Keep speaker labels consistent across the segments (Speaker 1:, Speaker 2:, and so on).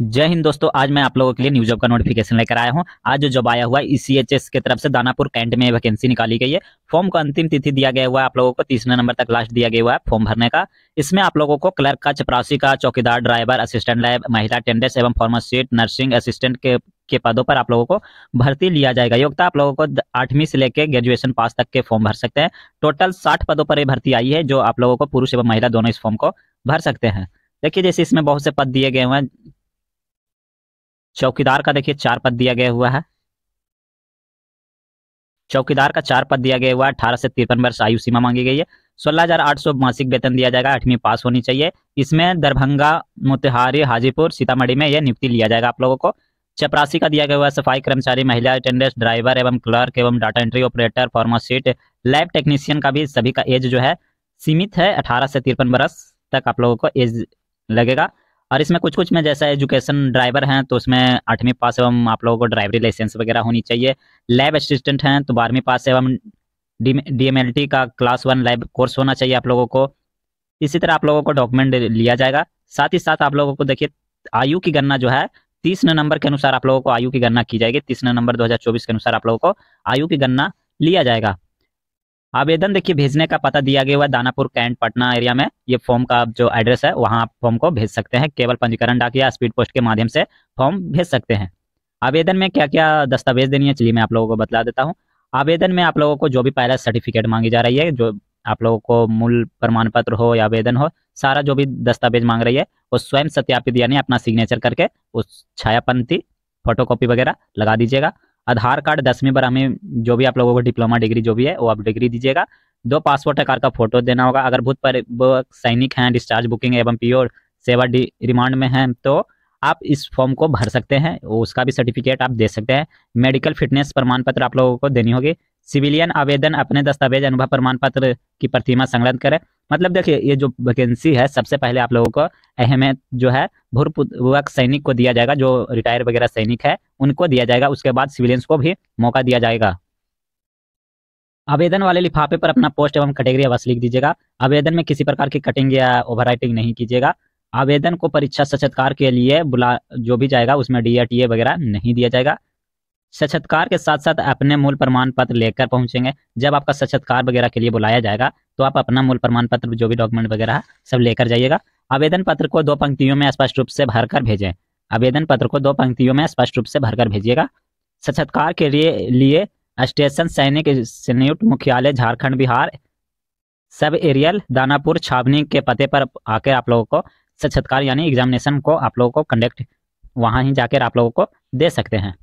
Speaker 1: जय हिंद दोस्तों आज मैं आप लोगों के लिए न्यू जॉब का नोटिफिकेशन लेकर आया हूं आज जो जॉब आया हुआ है ईसीएचएस e की तरफ से दानापुर कैंट में वैकेंसी निकाली गई है फॉर्म का अंतिम तिथि दिया गया हुआ है आप लोगों को तीसरे नंबर तक लास्ट दिया गया हुआ है फॉर्म भरने का इसमें आप लोगों को क्लर्क का चपरासी का चौकीदार ड्राइवर असिस्टेंट लैब महिला टेंडेंस एवं फार्मासिस्ट नर्सिंग असिस्टेंट के के पदों पर आप लोगों को भर्ती लिया जाएगा योग्यता आप लोगों को आठवीं से लेकर ग्रेजुएशन पास तक के फॉर्म भर सकते हैं टोटल साठ पदों पर भर्ती आई है जो आप लोगों को पुरुष एवं महिला दोनों इस फॉर्म को भर सकते हैं देखिए जैसे इसमें बहुत से पद दिए गए हुए हैं चौकीदार का देखिए चार पद दिया गया हुआ है चौकीदार का चार पद दिया गया हुआ है अठारह से तिरपन वर्ष आयु सीमा मांगी गई है सोलह हजार आठ सौ मासिक वेतन दिया जाएगा आठवीं पास होनी चाहिए इसमें दरभंगा मोतिहारी हाजीपुर सीतामढ़ी में यह नियुक्ति लिया जाएगा आप लोगों को चपरासी का दिया गया हुआ सफाई कर्मचारी महिला अटेंडेंस ड्राइवर एवं क्लर्क एवं data entry operator pharmacist lab technician का भी सभी का एज जो है सीमित है अठारह से तिरपन बरस तक आप लोगों को एज लगेगा और इसमें कुछ कुछ में जैसा एजुकेशन ड्राइवर हैं तो उसमें आठवीं पास एवं आप लोगों को ड्राइवरी लाइसेंस वगैरह होनी चाहिए लैब असिस्टेंट हैं तो बारहवीं पास एवं डी का क्लास वन लैब कोर्स होना चाहिए आप लोगों को इसी तरह आप लोगों को डॉक्यूमेंट लिया जाएगा साथ ही साथ आप लोगों को देखिए आयु की गणना जो है तीस नंबर के अनुसार आप लोगों को आयु की गणना की जाएगी तीस नंबर दो के अनुसार आप लोगों को आयु की गणना लिया जाएगा आवेदन देखिए भेजने का पता दिया गया हुआ दानापुर कैंट पटना एरिया में ये फॉर्म का जो एड्रेस है वहाँ आप फॉर्म को भेज सकते हैं केवल पंजीकरण डाक या स्पीड पोस्ट के माध्यम से फॉर्म भेज सकते हैं आवेदन में क्या क्या दस्तावेज देनी है चलिए मैं आप लोगों को बता देता हूँ आवेदन में आप लोगों को जो भी पहला सर्टिफिकेट मांगी जा रही है जो आप लोगों को मूल प्रमाण पत्र हो या आवेदन हो सारा जो भी दस्तावेज मांग रही है वो स्वयं सत्यापित यानी अपना सिग्नेचर करके उस छायापंथी फोटोकॉपी वगैरह लगा दीजिएगा आधार कार्ड दसवीं बार हमें जो भी आप लोगों को डिप्लोमा डिग्री जो भी है वो आप डिग्री दीजिएगा दो पासपोर्ट आकार का फोटो देना होगा अगर भूत पर सैनिक हैं डिस्चार्ज बुकिंग एवं प्योर सेवा रिमांड में हैं तो आप इस फॉर्म को भर सकते हैं उसका भी सर्टिफिकेट आप दे सकते हैं मेडिकल फिटनेस प्रमाण पत्र आप लोगों को देनी होगी सिविलियन आवेदन अपने दस्तावेज अनुभव प्रमाण पत्र की प्रतिमा संलग्न करें मतलब देखिए ये जो वैकेंसी है सबसे पहले आप लोगों को अहमियत जो है भूरपूर्वक सैनिक को दिया जाएगा जो रिटायर वगैरह सैनिक है उनको दिया जाएगा उसके बाद सिविलियंस को भी मौका दिया जाएगा आवेदन वाले लिफाफे पर अपना पोस्ट एवं कैटेगरी अवश्य लिख दीजिएगा आवेदन में किसी प्रकार की कटिंग या ओवर नहीं कीजिएगा आवेदन को परीक्षा सचत्कार के लिए बुला जो भी जाएगा उसमें डी वगैरह नहीं दिया जाएगा सचत्कार के साथ साथ अपने मूल प्रमाण पत्र लेकर पहुंचेंगे जब आपका सचत्कार वगैरह के लिए बुलाया जाएगा तो आप अपना मूल प्रमाण पत्र जो भी डॉक्यूमेंट वगैरह सब लेकर जाइएगा आवेदन पत्र को दो पंक्तियों में स्पष्ट रूप से भरकर भेजें आवेदन पत्र को दो पंक्तियों में स्पष्ट रूप से भरकर भेजिएगा साक्षात्कार के लिए लिए स्टेशन सैनिक संयुक्त मुख्यालय झारखंड बिहार सब एरियल दानापुर छावनी के पते पर आकर आप लोगों को साक्षात्कार यानी एग्जामिनेशन को आप लोगों को कंडक्ट वहाँ ही जाकर आप लोगों को दे सकते हैं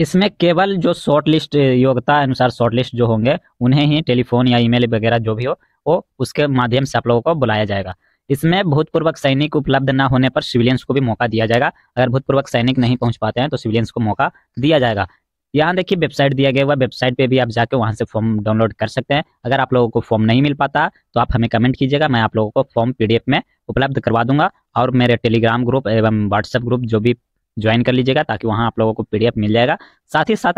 Speaker 1: इसमें केवल जो शॉर्ट लिस्ट योग्यता अनुसार शॉर्ट लिस्ट जो होंगे उन्हें ही टेलीफोन या ईमेल वगैरह जो भी हो वो उसके माध्यम से आप लोगों को बुलाया जाएगा इसमें भूतपूर्वक सैनिक उपलब्ध न होने पर सिविलियंस को भी मौका दिया जाएगा अगर भूतपूर्वक सैनिक नहीं पहुंच पाते हैं तो सिविलियंस को मौका दिया जाएगा यहाँ देखिए वेबसाइट दिया गया हुआ वेबसाइट पे भी आप जाके वहाँ से फॉर्म डाउनलोड कर सकते हैं अगर आप लोगों को फॉर्म नहीं मिल पाता तो आप हमें कमेंट कीजिएगा मैं आप लोगों को फॉर्म पीडीएफ में उपलब्ध करवा दूंगा और मेरे टेलीग्राम ग्रुप एवं व्हाट्सएप ग्रुप जो भी ज्वाइन कर लीजिएगा ताकि वहाँ आप लोगों को पीडीएफ मिल जाएगा साथ ही साथ